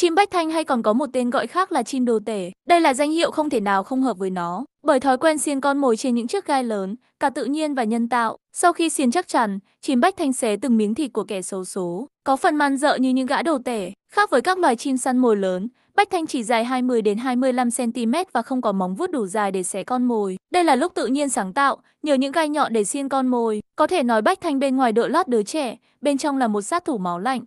Chim bách thanh hay còn có một tên gọi khác là chim đồ tể. Đây là danh hiệu không thể nào không hợp với nó. Bởi thói quen xiên con mồi trên những chiếc gai lớn, cả tự nhiên và nhân tạo, sau khi xiên chắc chắn, chim bách thanh xé từng miếng thịt của kẻ xấu số. Có phần man dợ như những gã đồ tể. Khác với các loài chim săn mồi lớn, Bách thanh chỉ dài 20 đến 25 cm và không có móng vuốt đủ dài để xé con mồi. Đây là lúc tự nhiên sáng tạo, nhờ những gai nhọn để xiên con mồi. Có thể nói bách thanh bên ngoài đội lót đứa trẻ, bên trong là một sát thủ máu lạnh.